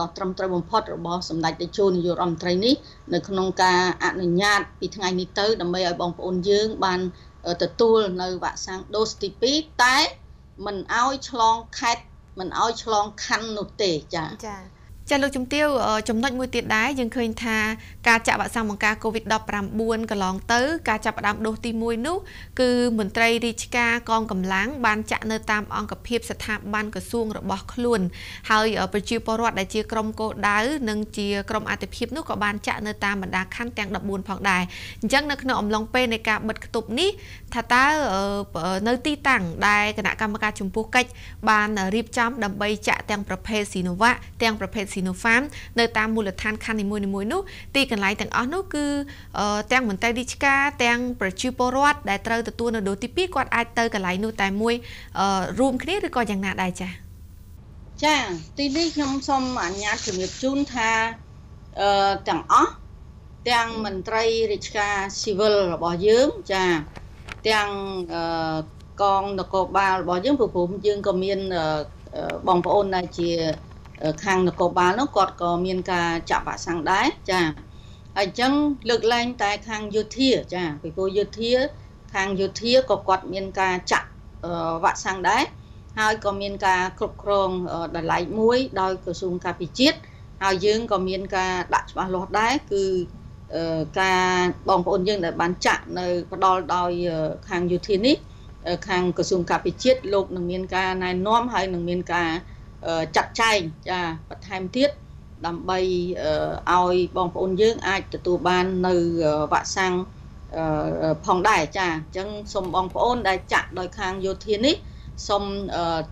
ដ៏ត្រឹមត្រូវបំផុតរបស់សម្ដេចតេជោនាយករដ្ឋមន្ត្រីនេះនៅក្នុងការអនុញ្ញាតពីថ្ងៃនេះទៅដើម្បីឲ្យបងប្អូនយើង បានទទួលនៅវ៉ាក់សាំងដូសទី2តែមិនឲ្យឆ្លងខេត្តមិនឲ្យឆ្លងខណ្ឌនោះទេចាចាចាលោកជំទាវចំណុចមួយទៀតដែរយើងឃើញថាការចាក់វ៉ាក់សាំងបង្ការ COVID-19 កន្លងទៅ ការចាប់ផ្ដើមដូសទី1នោះ គឺមន្ត្រីរាជការកងកម្លាំងបានចាក់នៅតាមអង្គភាពស្ថាប័នក្រសួងរបស់ខ្លួន ហើយប្រជាពលរដ្ឋដែលជាក្រុមគោលដៅនិងជាក្រុមអតិភិបនោះក៏បានចាក់នៅតាមបណ្ដាខណ្ឌទាំង14ផងដែរអញ្ចឹងនៅក្នុងអំឡុងពេលនៃការបិទគប់នេះ ថាតើនៅទី តាំងដែលគណៈកម្មការចំពោះកិច្ចបានរៀបចំដើម្បីចាក់ទាំងប្រភេទស៊ីណូវ៉ាទាំងប្រភេទស៊ី Sinopharm នៅតាមមូលដ្ឋានខណ្ឌនីមួយៗនោះទីកន្លែងទាំងអស់នោះគឺទាំងមន្ត្រីរាជការទាំងប្រជាពលរដ្ឋដែលត្រូវទទួលនៅដូទី2គាត់អាចទៅកន្លែងនោះតែមួយរួម គ្នាឬក៏យ៉ាងណាដែរចា៎ចាទីនេះខ្ញុំសូមអនុញ្ញាតជំរាបជូនថាអឺទាំងអស់ទាំងមន្ត្រីរាជការស៊ីវិលរបស់យើងចាទាំងអឺកងនគរបាលរបស់យើងព្រោះយើងក៏មានបងប្អូនដែលជាខាងនគរបាលនោះគាត់ក៏មានការចាក់វ៉ាក់សាំងដែរចាហើយអញ្ចឹងលើកឡើងតែខាងយោធាចាពីព្រោះយោធាខាងយោធាក៏គាត់មានការចាក់វ៉ាក់សាំងដែរហើយក៏មានការគ្រប់គ្រងតម្លៃមួយដោយក្រសួងការពារជាតិហើយយើងក៏មានការដាក់ច្បាស់លាស់ដែរគឺការបងប្អូនយើងដែលបានចាក់នៅផ្ដាល់ដោយខាងយោធានេះខាងក្រសួងការពារជាតិលោកនឹងមានការណែនាំហើយនឹងមានការចាត់ចែងចាបន្ថែមទៀតដើម្បីឲ្យបងប្អូនយើងអាចទទួលបាននៅវ៉ាក់សាំងផងដែរចាអញ្ចឹងសូមបងប្អូនដែលចាក់ដោយខាងយោធានេះសូម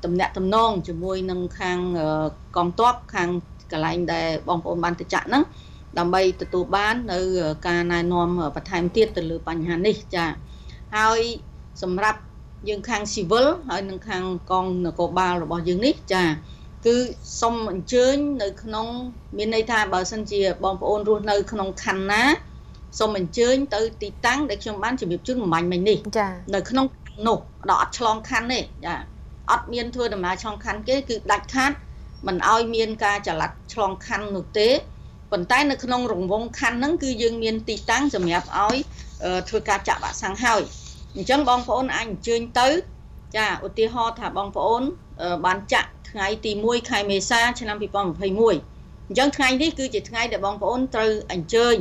តំណាក់តំណងជាមួយនឹងខាងកងទ័ពខាងកន្លែងដែលបងប្អូនបានទៅចាក់ហ្នឹងដើម្បីទទួលបាននៅការណែនាំបន្ថែមទៀតទៅលើបញ្ហានេះចាហើយសម្រាប់យើងខាងស៊ីវិលហើយនឹងខាងកងនគរបាលរបស់យើងនេះចាគឺសូមអញ្ជើញនៅ ក្នុង មានន័យថាបើសិនជាបងប្អូនរស់នៅក្នុងខណ្ឌណាសូមអញ្ជើញទៅទីតាំងដែលខ្ញុំបាន ជម្រាបជូនបំបញ្ញមិញនេះនៅក្នុង នោះដល់អត់ឆ្លងខណ្ឌទេចាអត់មានធ្វើដំណើរឆ្លងខណ្ឌគេគឺដាច់ខាតមិនឲ្យមានការចល័តឆ្លងខណ្ឌនោះទេប៉ុន្តែនៅក្នុងរង្វង់ខណ្ឌហ្នឹងគឺយើងមានទីតាំងសម្រាប់ឲ្យ ធ្វើការចាក់វ៉ាក់សាំងហើយអញ្ចឹងបងប្អូនអាចអញ្ជើញទៅចាឧទាហរណ៍ថាបងប្អូនបានចាក់ថ្ងៃទី1ខែមេសាឆ្នាំ2021អញ្ចឹងថ្ងៃនេះគឺជាថ្ងៃដែលបងប្អូនត្រូវអញ្ជើញ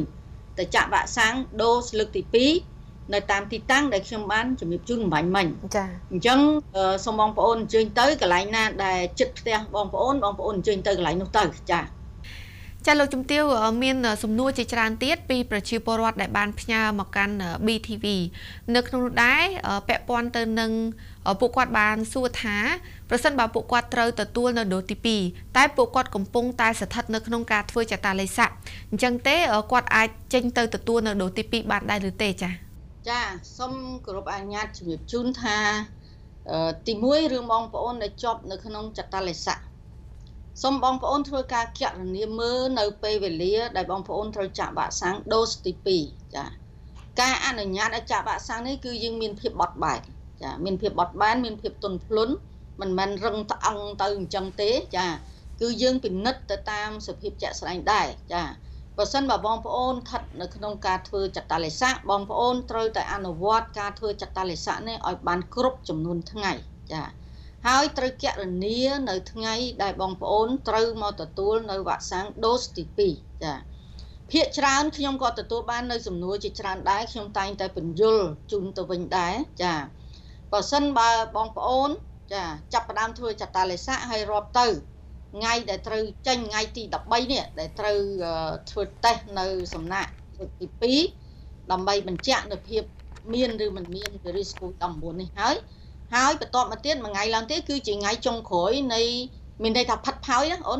ទៅចាក់វ៉ាក់សាំងដូសលើកទី2នៅតាមទីតាំងដែលខ្ញុំបានជំរាបជូនបំបញ្ញមិញចាអញ្ចឹងសូមបងប្អូនអញ្ជើញទៅកន្លែងណាដែលចិត្តផ្ទះបងប្អូនបងប្អូនអញ្ជើញទៅកន្លែងនោះទៅចាចាលោកជំទាវមាន សំណួរជាច្រើនទៀតពីប្រជាពលរដ្ឋដែល បានផ្ញើមកកាន់ BTV នៅក្នុងនោះដែរពាក់ព័ន្ធទៅនឹងពួកគាត់បានសួរថា ប្រសិនបើពួកគាត់ត្រូវទទួលនៅដូសទី2តែពួកគាត់កំពុងតែស្ថិតនៅក្នុងការធ្វើចតាលេខស័កអញ្ចឹងទេគាត់អាចចេញទៅទទួលនៅដូសទី2បានដែរឬទេចាចាសូមគោរពអនុញ្ញាតជំរាបជូនថាទី1រឿងបងប្អូនដែលជាប់នៅក្នុងចតាលេខស័កសូមបងប្អូនធ្វើការគណនាមើលនៅពេលវេលាដែលបងប្អូនត្រូវចាក់វ៉ាក់សាំងដូសទី2ចាការអនុញ្ញាតឲ្យចាក់វ៉ាក់សាំងនេះគឺយើងមានភាពបត់បែនចា មានភាពបត់បែនមានភាពទន់ភ្លន់មិនមែនរឹងត្អឹងទៅអញ្ចឹងទេចា គឺយើងពិនិត្យទៅតាមសភាពជាក់ស្ដែងដែរចាបើសិនបើបងប្អូនស្ថិតនៅក្នុងការធ្វើចតលេស័កបងប្អូនត្រូវតែអនុវត្តការធ្វើចតលេស័កនេះឲ្យបានគ្រប់ចំនួនថ្ងៃចាហើយត្រូវគណនានៅថ្ងៃដែលបងប្អូនត្រូវមកទទួល នៅវ៉ាក់សាំងដូសទី2ចា៎ភាកច្រើនខ្ញុំក៏ទទួលបាននៅ សំណួរជាច្រើនដែរខ្ញុំតែងតែបញ្យលជូនទៅវិញដែរចា៎បើសិនបើបងប្អូន ចាចាប់ផ្ដើមធ្វើចតាលេស័កហើយរាប់ទៅថ្ងៃដែលត្រូវចេញថ្ងៃទី13នេះដែលត្រូវធ្វើតេស្តនៅសំណាក់ទី2ដើម្បីបញ្ជាក់ នៅភាពមានឬមិនមានវីរុស COVID-19 នេះហើយហើយបន្ទាប់មកទៀតមួយថ្ងៃឡើងទៀតគឺជាថ្ងៃចុងក្រោយនៃមានន័យថាផិតផោយណាអូន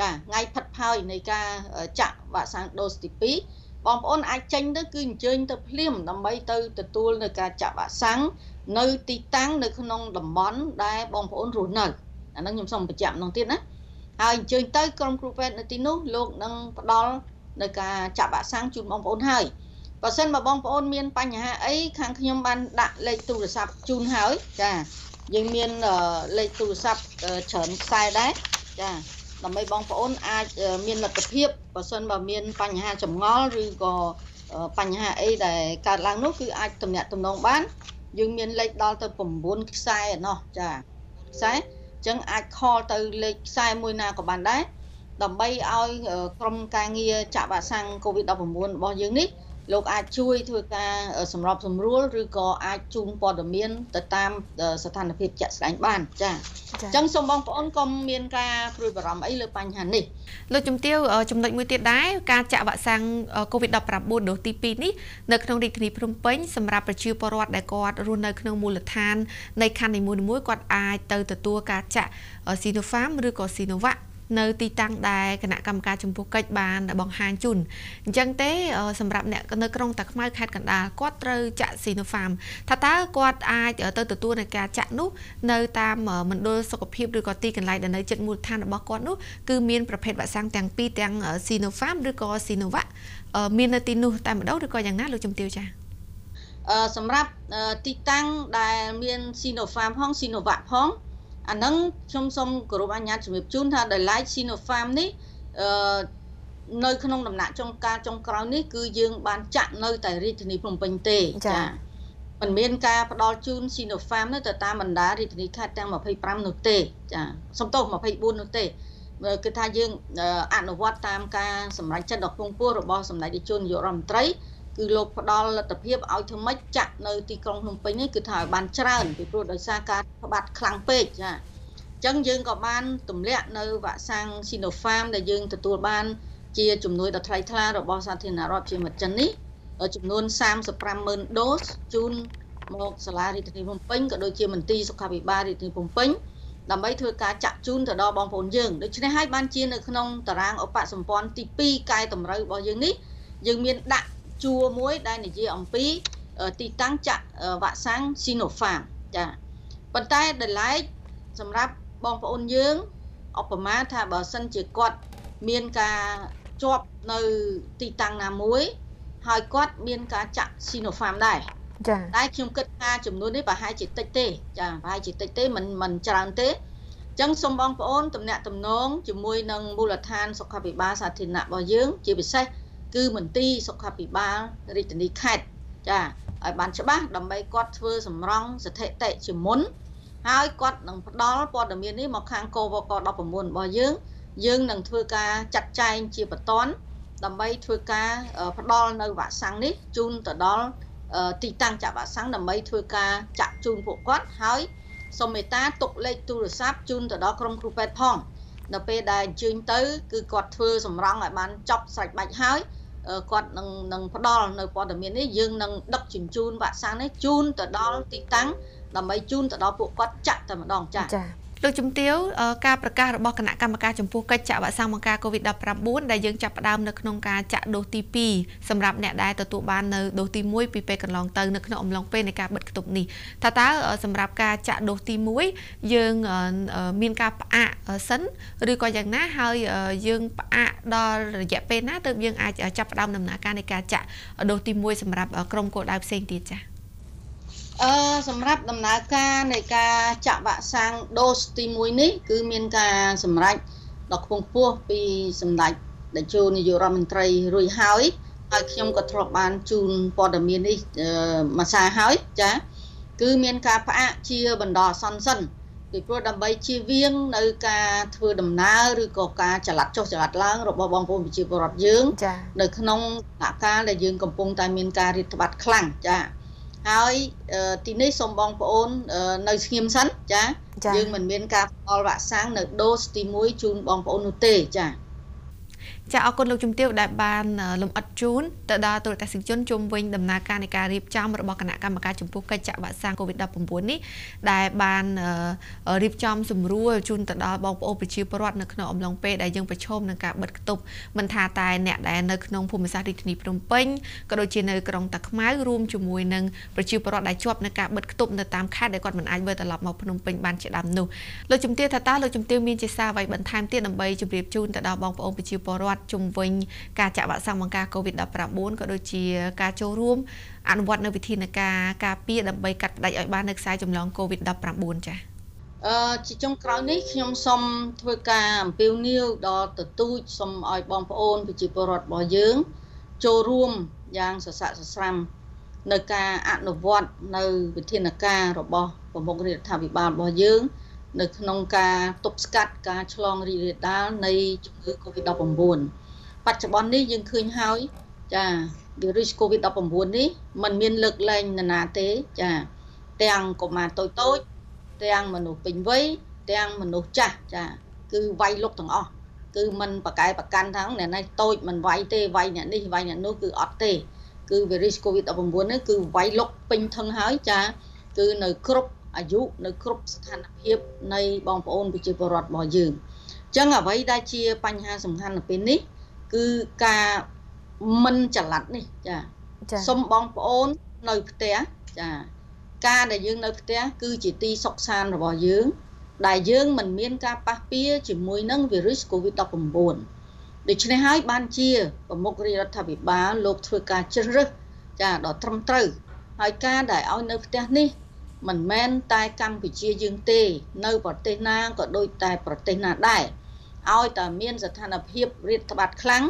ចាថ្ងៃផិតផោយនៃការចាក់វ៉ាក់សាំងដូសទី2បងប្អូនអាចចេញទៅគឺអញ្ជើញទៅភ្លាមដើម្បីទៅទទួលនៅការចាក់វ៉ាក់សាំងនៅទីតាំងនៅក្នុងតំបន់ដែលបងប្អូនរស់នៅអានឹងខ្ញុំសូមបញ្ជាក់ម្ដងទៀតណាហើយអញ្ជើញទៅក្រុមគ្រូពេទ្យនៅទីនោះលោកនឹងផ្ដល់នៅការចាក់វ៉ាក់សាំងជូនបងប្អូនហើយបើសិនមកបងប្អូនមានបញ្ហាអីខាងខ្ញុំបានដាក់លេខទូរស័ព្ទជូនហើយចាយើងមានលេខទូរស័ព្ទច្រើនខ្សែដែរចាដើម្បីបងប្អូនអាចមានលទ្ធភាពបើសិនបើមានបញ្ហាចម្ងល់ឬក៏បញ្ហាអីដែលកើតឡើងនោះគឺអាចទំនាក់ទំនងបានយើងមានលេខដល់ទៅ9ខ្សែឯណោះចាខ្សែអញ្ចឹងអាច call ទៅលេខខ្សែមួយណាក៏បានដែរដើម្បីឲ្យក្រុមការងារចាក់វ៉ាក់សាំង COVID-19 របស់យើងនេះលោកអាចជួយធ្វើការសម្របសម្រួល ឬក៏អាចជូនព័ត៌មានទៅតាម ស្ថានភាពជាក់ស្ដែងបានចាអញ្ចឹងសូមបងប្អូនក៏មាន ការព្រួយបារម្ភអីលើបញ្ហានេះលោកជំទាវចំណុចមួយទៀតដែរការចាក់វ៉ាក់សាំង COVID-19 ដូសទី2នេះនៅក្នុងរាជធានីភ្នំពេញ សម្រាប់ប្រជាពលរដ្ឋដែលគាត់រស់នៅក្នុងមូលដ្ឋាននៃខណ្ឌនីមួយៗគាត់អាចទៅទទួលការចាក់ Sinopharm ឬក៏ Sinovac នៅទីតាំងដែលគណៈកម្មការចំពោះកិច្ចបានបង្ហាញជូនអញ្ចឹងទេសម្រាប់អ្នកនៅក្រុងតាខ្មៅខេត្តកណ្ដាលគាត់ត្រូវចាក់ Sinopharm ថាតើគាត់អាច ទៅទទួលនៃការចាក់នោះនៅតាមមណ្ឌលសុខភាពឬក៏ទីកន្លែងដែលនៅជិតមូលដ្ឋានរបស់គាត់នោះគឺមានប្រភេទវ៉ាក់សាំងទាំងពីរទាំង Sinopharm ឬក៏ Sinovac មាននៅទីនោះតែម្ដងឬក៏យ៉ាងណាលោកជំទាវចា៎សម្រាប់ទីតាំងដែលមាន Sinopharm ផង Sinovac ផងអាហ្នឹងខ្ញុំសូមគោរពអញ្ញាតជំរាបជូនថាដោយឡែក Sinopharm នេះអឺនៅក្នុងដំណាក់ចុងកាលចុងក្រោយនេះគឺយើងបានចាក់នៅ តែរាជធានីភ្នំពេញទេ ចា៎មិនមានការផ្ដល់ជូន Sinopharm នៅទៅតាមបណ្ដារាជធានីខេត្តទាំង25នោះទេ ចា៎សំទោស24នោះទេគឺថាយើង អនុវត្តតាមការសម្រេចចិត្តដ៏គង់ពួររបស់សម្ដេចនាយករដ្ឋមន្ត្រីគឺលោកផ្ដល់លទ្ធភាពឲ្យធ្វើម៉េចចាក់នៅទីក្រុងភ្នំពេញនេះគឺថាឲ្យបានច្រើនពីព្រោះដោយសារការផ្បាត់ខ្លាំងពេកចាអញ្ចឹងយើងក៏បានទម្លាក់នៅវ៉ាក់សាំង Sinopharm ដែលយើងទទួលបានជាជំនួយដ៏ថ្លៃថ្លារបស់សាធារណរដ្ឋជាមិត្តចិននេះចំនួន350,000ដូសជូនមកសាលារាជធានីភ្នំពេញក៏ដូចជាមន្ទីរសុខាភិបាលរាជធានីភ្នំពេញដើម្បីធ្វើការចាក់ជូនទៅដល់បងប្អូនយើងដូច្នេះហើយបានជានៅក្នុងតារាងឧបសម្ព័ន្ធទី2កែតម្រូវរបស់យើងនេះយើងមានដាក់ជួរមួយដែលនិយាយអំពីទីតាំងចាក់វ៉ាក់សាំង Sinopharm ចាប៉ុន្តែដែលឡែកសម្រាប់បងប្អូនយើងឧបមាថាបើសិនជាគាត់មានការជាប់នៅទីតាំងណាមួយហើយគាត់មានការចាក់ Sinopharm ដែរចា៎តែខ្ញុំគិតថាចំនួននេះប្រហែលជាតិចទេចា៎ប្រហែលជាតិចទេមិនមិនច្រើនទេចឹងសូមបងប្អូនតំណាក់តំណងជាមួយនឹងមូលដ្ឋានសុខាភិបាលសាធារណៈរបស់យើងជាពិសេសគឺមន្ទីរសុខាភិបាលរាជធានីខេត្តចាឲ្យបានច្បាស់ដើម្បីគាត់ធ្វើសម្រង់ស្ថិតិជាមុនហើយគាត់នឹងផ្ដល់ព័ត៌មាននេះមកខាងកវក19របស់យើងយើងនឹងធ្វើការចាត់ចែងជាបន្តដើម្បីធ្វើការផ្ដល់នៅវ៉ាក់សាំងនេះជូនទៅដល់ទីតាំងចាក់វ៉ាក់សាំងដើម្បីធ្វើការចាក់ជូនពួកគាត់ហើយសូមមេត្តាទុកលេខទូរស័ព្ទជូនទៅដល់ក្រុមគ្រូពេទ្យផងនៅពេលដែលអញ្ជើញទៅ គឺគាត់ធ្វើសម្រង់ឲ្យបានចប់ស្រេចបាច់ហើយគាត់នឹងនឹងផ្ដល់នៅព័ត៌មាននេះយើងនឹងដឹកជញ្ជូនវ៉ាក់សាំងនេះជូនទៅដល់ទីតាំងដើម្បីជូនទៅដល់ពួកគាត់ចាក់តែម្ដងចាចាលោកជំទាវការប្រកាសរបស់គណៈកម្មការចំពោះកិច្ចចាក់វ៉ាក់សាំងបង្ការ COVID-19 ដែលយើងចាប់ផ្ដើមនៅក្នុងការចាក់ដូសទី2សម្រាប់អ្នកដែលទទួលបាននៅដូសទី1ពីពេលកន្លងទៅនៅក្នុងអំឡុងពេលនៃការបិទគប់នេះថាតើសម្រាប់ការចាក់ដូសទី1យើងមានការផ្អាកសិនឬក៏យ៉ាងណាហើយយើងផ្អាកដល់រយៈពេលណាទើបយើងអាចចាប់ផ្ដើមដំណើរការនៃការចាក់ដូសទី1សម្រាប់ក្រុមគោលដៅផ្សេងទៀតចា៎អឺសម្រាប់ដំណើរការនៃការចាក់វ៉ាក់សាំងដូសទី1នេះគឺមានការសម្រេចដ៏ខ្ពង់ខ្ពស់ពីសម្ដេចតេជោនាយករដ្ឋមន្ត្រីរួចហើយហើយ ខ្ញុំក៏ធ្លាប់បានជូនព័ត៌មាននេះមួយសារហើយចាគឺមានការផ្អាកជាបណ្ដោះអាសន្នសិនពីព្រោះដើម្បីជៀសវាងនៅការធ្វើដំណើរឬក៏ការចល័តចុះចល័តឡើងរបស់បងប្អូនប្រជាពលរដ្ឋយើងនៅក្នុងដំណាក់កាលដែលយើងកំពុងតែមានការរាតត្បាតខ្លាំងចា៎ហើយទីនេះសូមបងប្អូននៅស្ងៀមសិនចាយើងមិនមានការផ្ដល់វ៉ាក់សាំងនៅដូសទី1ជូនបងប្អូននោះទេចាចាអរគុណលោកជំទាវដែលបានលំអិតជូនទៅដល់ទូរទស្សនិកជនជុំវិញដំណើរការនៃការរៀបចំរបស់គណៈកម្មការចំពោះកិច្ចចាក់វ៉ាក់សាំង COVID-19 នេះដែលបានរៀបចំសម្រួលជូនទៅដល់បងប្អូនប្រជាពលរដ្ឋនៅក្នុងអំឡុងពេលដែលយើងប្រឈមនឹងការបិទគប់មិនថាតែអ្នកដែលនៅក្នុងភូមិសាស្ត្ររាជធានីភ្នំពេញក៏ដូចជានៅក្រុងតាខ្មៅរួមជាមួយនឹងប្រជាពលរដ្ឋដែលជាប់នឹងការបិទគប់នៅតាមខេត្តដែលគាត់មិនអាចវិលត្រឡប់មកភ្នំពេញបានជាដើមនោះលោកជំទាវថាតើលោកជំទាវមានជាសារអ្វីបន្ថែមទៀតដើម្បីជម្រាបជូនទៅដល់បងប្អូនប្រជាពលរដ្ឋត្តជំវិញការចាក់វ៉ាក់សាំងបង្ការ COVID-19 ក៏ដូចជាការចូលរួម អនុវត្តនៅវិធានការការពារដើម្បីកាត់ផ្តាច់ឲ្យបាននៅខ្សែចម្លង COVID-19 ចា៎អឺជាចុងក្រោយនេះខ្ញុំសូមធ្វើការអំពាវនាវដល់ទទូចសូមឲ្យបងប្អូនប្រជាពលរដ្ឋរបស់យើងចូលរួមយ៉ាងសស័កសស្រាំនៅការអនុវត្តនៅវិធានការរបស់ប្រមុខរដ្ឋាភិបាលរបស់យើងនៅក្នុងការទប់ស្កាត់ការឆ្លងរីករាលដាលនៃជំងឺ Covid-19 បច្ចុប្បន្ននេះយើងឃើញហើយចាវីរុស Covid-19 នេះมันមានលើកលែងនរណាទេចាទាំងកុមារតូចតូចទាំងមនុស្សពេញវ័យទាំងមនុស្សចាស់ចាគឺវាយលុកទាំងអស់គឺมันប្រកែប្រកាន់ថាអ្នកនេះតូចมันវាយទេវាយអ្នកនេះវាយអ្នកនោះគឺអត់ទេគឺវីរុស Covid-19 នេះគឺវាយលុកពេញធឹងហើយចាគឺនៅគ្រប់អាយុនៅគ្រប់ស្ថានភាពនៃបងប្អូនប្រជាពលរដ្ឋរបស់យើងអញ្ចឹងអ្វីដែលជាបញ្ហាសំខាន់នៅពេលនេះគឺការមិនចល័តនេះចាសូមបងប្អូននៅផ្ទះចាការដែលយើងនៅផ្ទះគឺជាទីសុខសាន្តរបស់យើងដែលយើងមិនមានការប៉ះពារជាមួយនឹង virus COVID-19 ដូច្នេះហើយបានជាប្រមុខរាជរដ្ឋាភិបាលលោកធ្វើការជ្រើសរើសចាដល់ត្រឹមត្រូវហើយការដែលឲ្យនៅផ្ទះនេះមិនមែនតែកម្ពុជាយើងទេ នៅប្រទេសណាក៏ដូចតែប្រទេសណាដែរឲ្យតែមាន ស្ថានភាពរាតត្បាតខ្លាំង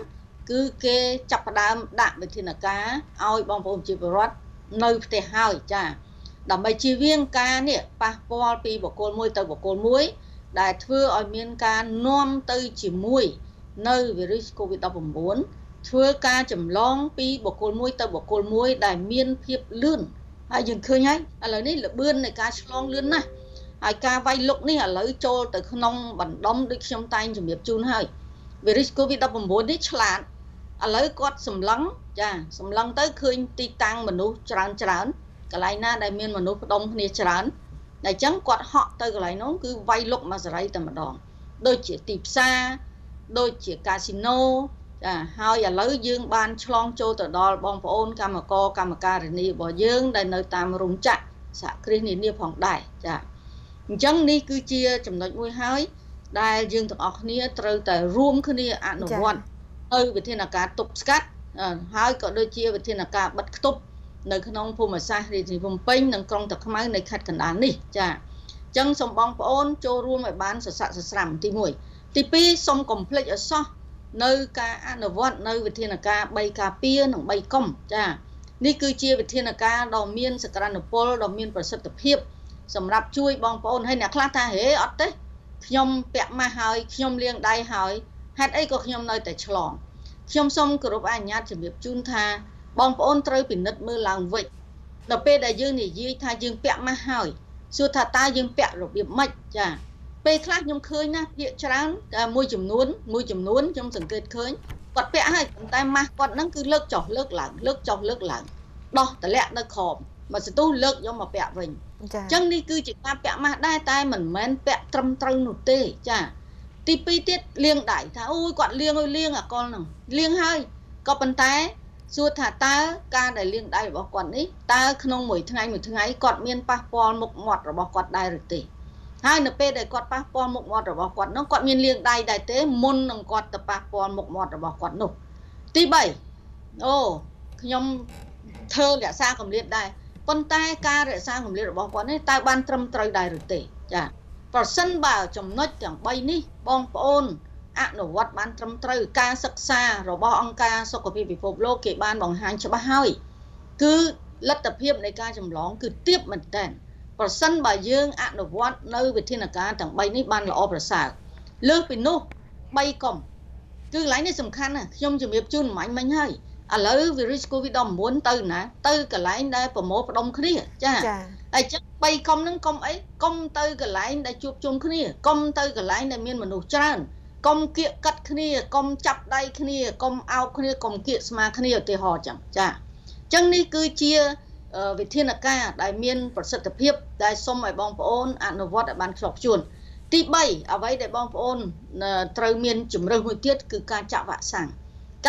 គឺគេចាប់ផ្ដើមដាក់វិធានការឲ្យបងប្អូនជាពលរដ្ឋនៅផ្ទះហើយចា ដើម្បីជៀសវាងការនេះប៉ះពាល់ពីបុគ្គលមួយទៅបុគ្គលមួយ ដែលធ្វើឲ្យមានការនាំទៅជាមួយ នៅវីរុស COVID-19 ធ្វើការចម្លងពីបុគ្គលមួយទៅបុគ្គលមួយដែលមានភាពលឿនហើយយើងឃើញហើយឥឡូវនេះលបឿននៃការឆ្លងលឿនណាស់ហើយការវាយលុកនេះឥឡូវចូលទៅក្នុងបណ្ដុំដូចខ្ញុំតែងជំរាបជូនហើយវីរុស COVID-19 នេះឆ្លាតឥឡូវគាត់សម្លឹងចាសម្លឹងទៅឃើញទីតាំងមនុស្សច្រើនច្រើនកន្លែងណាដែលមានមនុស្សផ្ដុំគ្នាច្រើនតែអញ្ចឹងគាត់ហក់ទៅកន្លែងនោះគឺវាយលុកមកសេរីតែម្ដងដូចជាទីផ្សារដូចជាកាស៊ីណូចាហើយឥឡូវយើង បានឆ្លងចូលទៅដល់បងប្អូនកម្មករកម្មការិនីរបស់យើងដែលនៅតាមរោងចក្រសហគ្រាសនានាផងដែរចាអញ្ចឹងនេះគឺជា ចំណុចមួយហើយដែលយើងទាំងអស់គ្នាត្រូវតែរួមគ្នាអនុវត្តទៅវិធានការទប់ស្កាត់ហើយក៏ដូចជាវិធានការបិទគប់នៅក្នុងភូមិសាស្ត្ររាជធានីភ្នំពេញនិងក្រុងតាខ្មៅនៃខេត្តកណ្ដាលនេះចាអញ្ចឹងសូមបងប្អូនចូលរួមឲ្យបានសស័កសស្រាំទី1ទី2សូមកុំភ្លេចឲ្យសោះនៅការអនុវត្តនៅវិធានការ3ការពារនិង3កុំចានេះគឺជាវិធានការដ៏មាន សក្តានុពលដ៏មាន ប្រសិទ្ធភាព សម្រាប់ជួយបងប្អូនហើយអ្នកខ្លះថាហេអត់ទេខ្ញុំពាក់ម៉ាស់ហើយខ្ញុំលាងដៃហើយហេតុអីក៏ខ្ញុំនៅតែឆ្លងខ្ញុំសូមគោរពអនុញ្ញាតជំរាបជូនថាបងប្អូនត្រូវពិនិត្យមើលឡើងវិញដល់ពេលដែលយើងនិយាយថាយើងពាក់ម៉ាស់ហើយសួរថាតើយើងពាក់របៀបម៉េចចាពេលខ្លះខ្ញុំឃើញណាភាកច្រើនមួយចំនួនមួយចំនួនខ្ញុំសង្កេតឃើញគាត់ពាក់ហើយប៉ុន្តែម៉ាស់គាត់ហ្នឹងគឺលើកចុះលើកឡើងលើកចុះលើកឡើងដោះតម្លាក់នៅក្រោមមកសន្ទុះលើកយកមកពាក់វិញអញ្ចឹងនេះគឺជាការពាក់ម៉ាស់ដែរតែមិនមែនពាក់ត្រឹមត្រូវនោះទេចាទី2ទៀតលាងដៃថាអូយគាត់លាងឲ្យលាងអាកុលហ្នឹងលាងហើយក៏ប៉ុន្តែសួរថាតើការដែលលាងដៃរបស់គាត់នេះតើក្នុងមួយថ្ងៃមួយថ្ងៃគាត់មានប៉ះពាល់មុខមាត់របស់គាត់ដែរឬទេហើយនៅពេលដែលគាត់ប៉ះពាល់មុខមាត់របស់គាត់នោះគាត់មានលាងដៃដែរទេមុននឹងគាត់ទៅប៉ះពាល់មុខមាត់របស់គាត់នោះទី3អូខ្ញុំធ្វើរក្សាកម្រិតដែរប៉ុន្តែការរក្សាកម្រិតរបស់គាត់នេះតើបាន ត្រឹមត្រូវដែរឬទេចាប្រសិនបើចំណុចទាំង3នេះបងប្អូនអនុវត្តបានត្រឹមត្រូវការសិក្សារបស់អង្គការសុខភាពពិភពលោកគេបានបង្ហាញច្បាស់ហើយគឺលទ្ធភាពនៃការចម្លង គឺទាបមែនតើប្រសិនបើយើងអនុវត្តនៅវិធានការទាំង3នេះបានល្អប្រសើរលើសពីនោះ3កុំគឺកន្លែងនេះសំខាន់ណាស់ខ្ញុំជំរាបជូនអំញមិញហើយឥឡូវ virus covid-19 ទៅណា ទៅកន្លែងដែលប្រមូលផ្ដុំគ្នាចាហើយចឹង3កុំហ្នឹងកុំអីកុំទៅកន្លែងដែលជួបជុំគ្នាកុំទៅកន្លែងដែលមានមនុស្សច្រើនកុំគៀកកាត់គ្នាកុំចាប់ដៃគ្នាកុំអោបគ្នាកុំគៀកស្មាគ្នាឧទាហរណ៍ចឹងចាអញ្ចឹងនេះគឺជាវិធានការដែលមាន ប្រសិទ្ធភាពដែលសុំឲ្យបងប្អូនអនុវត្តឲ្យបានខ្ជាប់ខ្ជួនទី3អ្វីដែលបងប្អូនត្រូវមានជំរើសមួយទៀតគឺការចាក់វ៉ាក់សាំង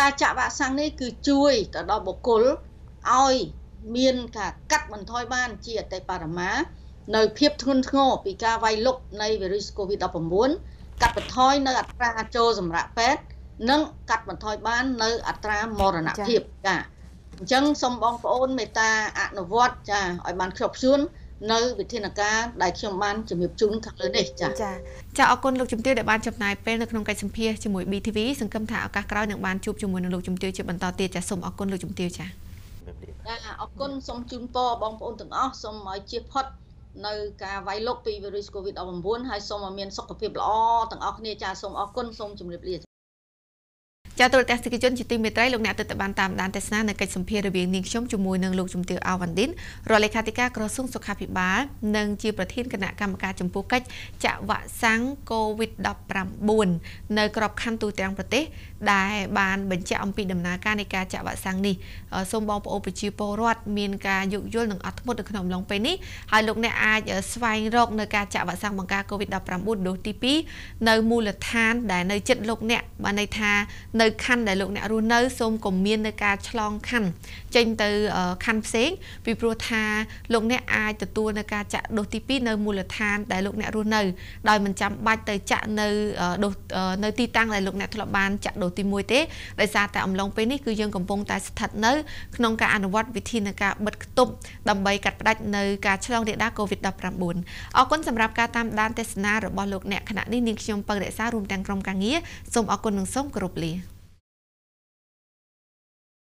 ការចាក់វ៉ាក់សាំងនេះគឺជួយទៅដល់បុគ្គលឲ្យមានការកាត់បន្ថយបានជាអតិបរមា នៅភាពធ្ងន់ធ្ងរពីការវាយលុកនៃវីរុស COVID-19 កាត់បន្ថយនៅ អត្រាចូលសម្រាប់ពេទ្យនិងកាត់បន្ថយបាន នៅអត្រាមរណភាពចា៎អញ្ចឹងសូមបងប្អូនមេត្តាអនុវត្តចាឲ្យបានខ្ជាប់ខ្ជួននៅវិធានការដែលខ្ញុំបានជំរាបជូនខាងលើនេះចាចាចាអរគុណលោកជំទាវដែលបានចំណាយពេលនៅក្នុងកិច្ចសម្ភាសជាមួយ BTV សង្ឃឹមថាឱកាសក្រោយនឹងបានជួបជាមួយនឹងលោកជំទាវជាបន្តទៀតចាសូមអរគុណលោកជំទាវចាចាអរគុណសូមជូនពរបងប្អូនទាំងអស់សូមឲ្យជៀសផុតនៅការវាយលុកពីវីរុស COVID-19 ហើយសូមឲ្យមានសុខភាពល្អទាំងអស់គ្នាចាសូមអរគុណសូមជម្រាបលាចាទូរទស្សនិកជនជាទីមេត្រីលោកអ្នកទទួលបានតាមដានទេសនានៅកិច្ចសម្ភាររវាងនាងខ្ញុំជាមួយនឹងលោកជំទាវអាវ៉ាន់ឌិនរដ្ឋលេខាធិការក្រសួងសុខាភិបាលនិងជាប្រធានគណៈកម្មការចំពោះកិច្ចចាក់វ៉ាក់សាំង COVID-19 នៅក្របខ័ណ្ឌទូទាំងប្រទេស ដែល បានបញ្ជាក់អំពីដំណើរការនៃការចាក់វ៉ាក់សាំងនេះសូមបងប្អូនប្រជាពលរដ្ឋមានការយោគយល់និងអត់ធ្មត់នៅក្នុងឡុងពេលនេះហើយលោកអ្នកអាចស្វែងរកនៅការចាក់វ៉ាក់សាំងបង្ការ COVID-19 ដូសទី2នៅមូលដ្ឋានដែលនៅចិត្តលោកអ្នកបានន័យថានៅខណ្ឌដែលលោកអ្នករស់នៅសូមកុំមាននៅការឆ្លងខណ្ឌចេញទៅខណ្ឌផ្សេងពីព្រោះថាលោកអ្នកអាចទទួលនៅការចាក់ដូសទី2នៅមូលដ្ឋាន ដែលលោកអ្នករស់នៅដោយមិនចាំបាច់ទៅចាក់នៅដូសនៅទីតាំងដែលលោកអ្នកធ្លាប់បានចាក់ដូសទី1ទេដោយសារតែអំឡុងពេលនេះគឺយើងកំពុងតែស្ថិតនៅ ក្នុងការអនុវត្តវិធានការបិទគប់ដើម្បីកាត់ផ្តាច់នៅការឆ្លងរាលដាល COVID-19 អរគុណសម្រាប់ការតាមដានទេសនារបស់លោកអ្នកខណៈនេះនាងខ្ញុំពឹងរក្សារួមទាំងក្រុមការងារសូមអរគុណនិងសូមគោរពលា